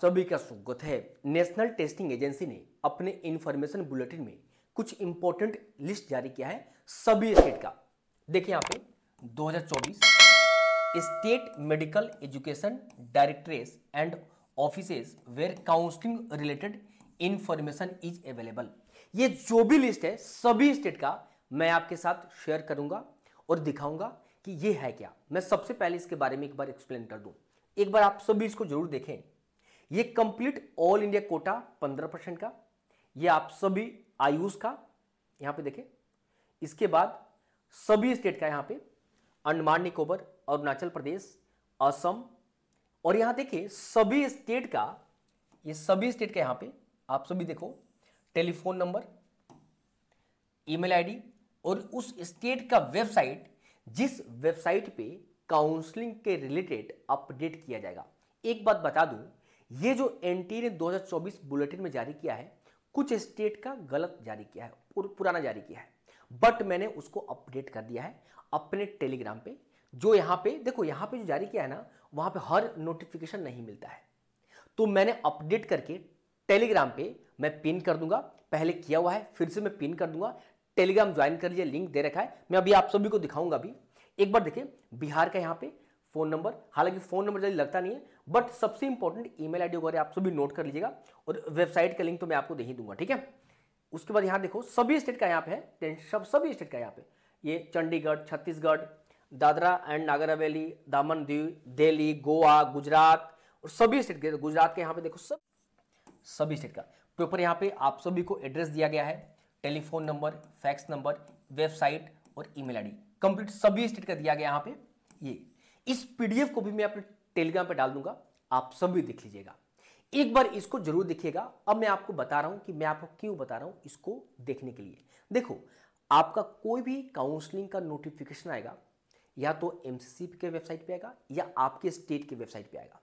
सभी का स्वागत है नेशनल टेस्टिंग एजेंसी ने अपने इंफॉर्मेशन बुलेटिन में कुछ इंपॉर्टेंट लिस्ट जारी किया है सभी स्टेट का देखिए यहाँ पे 2024 state medical education directorate and offices where counselling related information is available ये जो भी लिस्ट है सभी स्टेट का मैं आपके साथ शेयर करूंगा और दिखाऊंगा कि ये है क्या मैं सबसे पहले इसके बारे में एक बार एक्सप्लेन कर दूं एक बार आप सभी इसको जरूर देखें ये complete all India quota 15 percent का ये आप सभी आयुष का यहां पे देखें इसके बाद सभी स्टेट का यहां पे अंडमान निकोबर अरुणाचल प्रदेश असम और यहां देखिए सभी स्टेट का ये सभी स्टेट का यहां पे आप सभी देखो टेलीफोन नंबर ईमेल आईडी और उस स्टेट का वेबसाइट जिस वेबसाइट पे काउंसलिंग के रिलेटेड अपडेट किया जाएगा एक बात बता दूं ये जो एन ने 2024 बुलेटिन में जारी किया है कुछ स्टेट का गलत जारी किया है पुराना जारी किया है बट मैंने उसको अपडेट कर दिया है अपने टेलीग्राम पे जो यहाँ पे देखो यहाँ पे जो जारी किया है ना वहाँ पे हर नोटिफिकेशन नहीं मिलता है तो मैंने अपडेट करके टेलीग्राम पे मैं पिन कर दूंगा पहले किया हुआ है फिर से मैं पिन कर दूंगा टेलीग्राम ज्वाइन कर लीजिए लिंक दे रखा है मैं अभी आप सभी को दिखाऊंगा अभी एक बार देखिए बिहार का यहाँ पे फोन नंबर हालांकि फोन नंबर जल्दी लगता नहीं है बट सबसे इंपॉर्टेंट ईमेल आईडी वगैरह आप सभी नोट कर लीजिएगा और वेबसाइट का लिंक तो मैं आपको दे ही दूंगा ठीक है उसके बाद यहाँ देखो सभी स्टेट का यहाँ पे है सब सभी स्टेट का यहाँ पे ये चंडीगढ़ छत्तीसगढ़ दादरा एंड नागर हवेली दामन दीव दिल्ली गोवा गुजरात और सभी स्टेट के गुजरात के यहाँ पे देखो सब सभी स्टेट का प्रॉपर यहाँ पे आप सभी को एड्रेस दिया गया है telephone number fax number website और ईमेल आईडी कंप्लीट सभी स्टेट का दिया गया यहाँ पे ये इस पीडीएफ को भी मैं अपने टेलीग्राम पर डाल दूंगा आप सब भी देख लीजिएगा एक बार इसको जरूर देखिएगा अब मैं आपको बता रहा हूं कि मैं आपको क्यों बता रहा हूं इसको देखने के लिए देखो आपका कोई भी काउंसलिंग का नोटिफिकेशन आएगा या तो एम के वेबसाइट पे आएगा या आपके स्टेट के वेबसाइट पे आएगा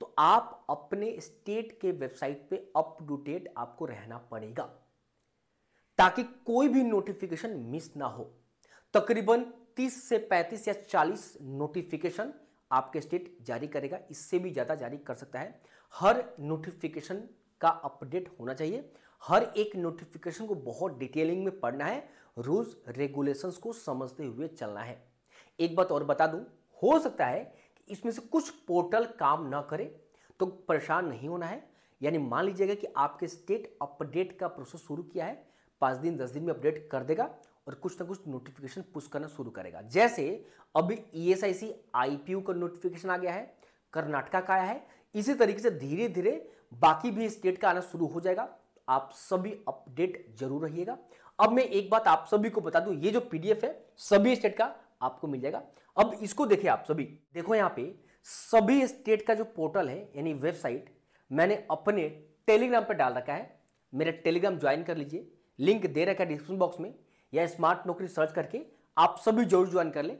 तो आप अपने स्टेट के वेबसाइट पे अप टू डेट आपको रहना पड़ेगा ताकि कोई भी नोटिफिकेशन मिस ना हो तकरीबन 30 से 35 या 40 नोटिफिकेशन आपके स्टेट जारी करेगा इससे भी ज़्यादा जारी कर सकता है हर नोटिफिकेशन का अपडेट होना चाहिए हर एक नोटिफिकेशन को बहुत डिटेलिंग में पढ़ना है रूल्स रेगुलेशंस को समझते हुए चलना है एक बात और बता दूं हो सकता है कि इसमें से कुछ पोर्टल काम ना करे तो परेशान नहीं होना है यानी मान लीजिएगा कि आपके स्टेट अपडेट का प्रोसेस शुरू किया है पाँच दिन दस दिन में अपडेट कर देगा और कुछ ना कुछ नोटिफिकेशन पुश करना शुरू करेगा जैसे अभी ई एस आई सी का नोटिफिकेशन आ गया है कर्नाटका का आया है इसी तरीके से धीरे धीरे बाकी भी स्टेट का आना शुरू हो जाएगा आप सभी अपडेट जरूर रहिएगा अब मैं एक बात आप सभी को बता दूं ये जो पीडीएफ है सभी स्टेट का आपको मिल जाएगा अब इसको देखिए आप सभी देखो यहाँ पे सभी स्टेट का जो पोर्टल है यानी वेबसाइट मैंने अपने टेलीग्राम पर डाल रखा है मेरा टेलीग्राम ज्वाइन कर लीजिए लिंक दे रखा है डिस्क्रिप्शन बॉक्स में या स्मार्ट नौकरी सर्च करके आप सभी जरूर ज्वाइन कर लें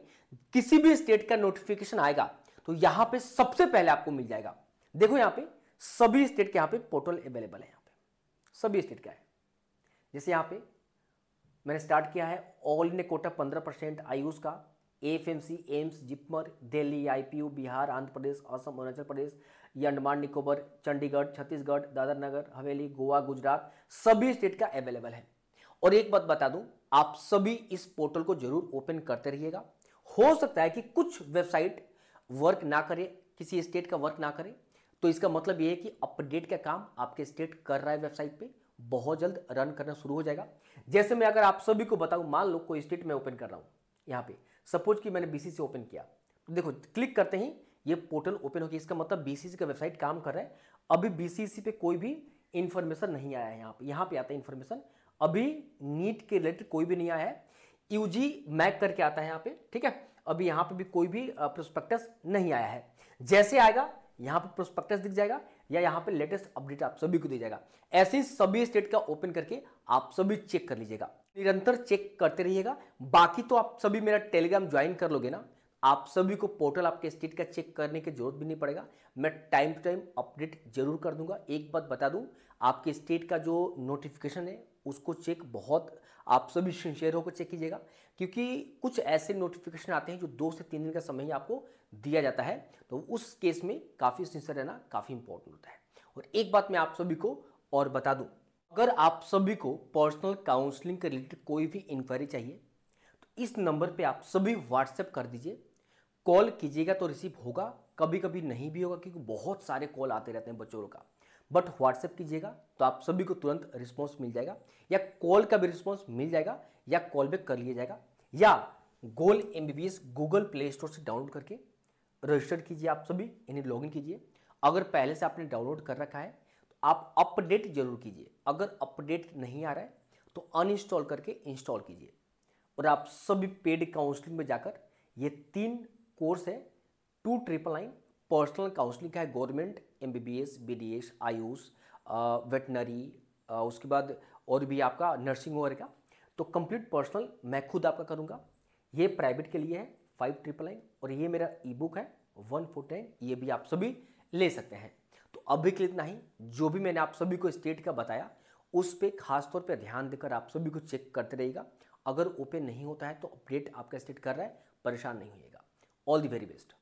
किसी भी स्टेट का नोटिफिकेशन आएगा तो यहाँ पे सबसे पहले आपको मिल जाएगा देखो यहाँ पे सभी स्टेट के यहाँ पे पोर्टल अवेलेबल है यहाँ पे सभी स्टेट का है जैसे यहाँ पे मैंने स्टार्ट किया है ऑल ने कोटा पंद्रह परसेंट आयुष का F M C AIIMS JIPMER Delhi IPU Bihar Andhra Pradesh Assam Arunachal Pradesh या अंडमान निकोबर चंडीगढ़ छत्तीसगढ़ दादर नगर हवेली गोवा गुजरात सभी स्टेट का अवेलेबल है और एक बात बता दूं आप सभी इस पोर्टल को जरूर ओपन करते रहिएगा हो सकता है कि कुछ वेबसाइट वर्क ना करे किसी स्टेट का वर्क ना करे तो इसका मतलब यह है कि अपडेट का काम आपके स्टेट कर रहा है वेबसाइट पे बहुत जल्द रन करना शुरू हो जाएगा जैसे मैं अगर आप सभी को बताऊं मान लो कोई स्टेट में ओपन कर रहा हूं यहां पे सपोज कि मैंने बीसीसी ओपन किया तो देखो क्लिक करते ही ये पोर्टल ओपन हो गया इसका मतलब बीसीसी का वेबसाइट काम कर रहा है अभी बीसीसी पे कोई भी इंफॉर्मेशन नहीं आया है यहाँ पे यहाँ पे आता है इन्फॉर्मेशन अभी नीट के रिलेटेड कोई भी नहीं आया है यूजी मैक करके आता है यहाँ पे ठीक है अभी यहाँ पे भी कोई भी प्रोस्पेक्टस नहीं आया है जैसे आएगा यहाँ पे प्रोस्पेक्टस दिख जाएगा या यहाँ पे लेटेस्ट अपडेट आप सभी को दिया जाएगा ऐसे ही सभी स्टेट का ओपन करके आप सभी चेक कर लीजिएगा निरंतर चेक करते रहिएगा बाकी तो आप सभी मेरा टेलीग्राम ज्वाइन कर लोगे ना आप सभी को पोर्टल आपके स्टेट का चेक करने की जरूरत भी नहीं पड़ेगा मैं टाइम टू टाइम अपडेट जरूर कर दूंगा एक बात बता दूं आपके स्टेट का जो नोटिफिकेशन है उसको चेक बहुत आप सभी सिंशियर होकर चेक कीजिएगा क्योंकि कुछ ऐसे नोटिफिकेशन आते हैं जो दो से तीन दिन का समय ही आपको दिया जाता है तो उस केस में काफ़ी सिंसियर रहना काफ़ी इंपॉर्टेंट होता है और एक बात मैं आप सभी को और बता दूं अगर आप सभी को पर्सनल काउंसलिंग के रिलेटेड कोई भी इंक्वायरी चाहिए तो इस नंबर पर आप सभी व्हाट्सएप कर दीजिए कॉल कीजिएगा तो रिसीव होगा कभी कभी नहीं भी होगा क्योंकि बहुत सारे कॉल आते रहते हैं बच्चों का बट व्हाट्सएप कीजिएगा तो आप सभी को तुरंत रिस्पॉन्स मिल जाएगा या कॉल का भी रिस्पॉन्स मिल जाएगा या कॉल बैक कर लिया जाएगा या goal M B B S Google Play Store से डाउनलोड करके रजिस्टर कीजिए आप सभी इन्हें इन कीजिए अगर पहले से आपने डाउनलोड कर रखा है तो आप अपडेट जरूर कीजिए अगर अपडेट नहीं आ रहा है तो अनइंस्टॉल करके इंस्टॉल कीजिए और आप सभी पेड काउंसलिंग में जाकर ये तीन कोर्स है two triple nine personal counselling का है government M B B S B D S AYUSH veterinary उसके बाद और भी आपका नर्सिंग वगैरह का तो कंप्लीट पर्सनल मैं खुद आपका करूँगा ये प्राइवेट के लिए है फाइव ट्रिपल नाइन और ये मेरा ई बुक है वन फोर टेन ये भी आप सभी ले सकते हैं तो अभी के लिए इतना ही जो भी मैंने आप सभी को स्टेट का बताया उस पर खासतौर पर ध्यान देकर आप सभी को चेक करते रहेगा अगर ओपन नहीं होता है तो अपडेट आपका स्टेट कर रहा है परेशान नहीं होगा ऑल दी वेरी बेस्ट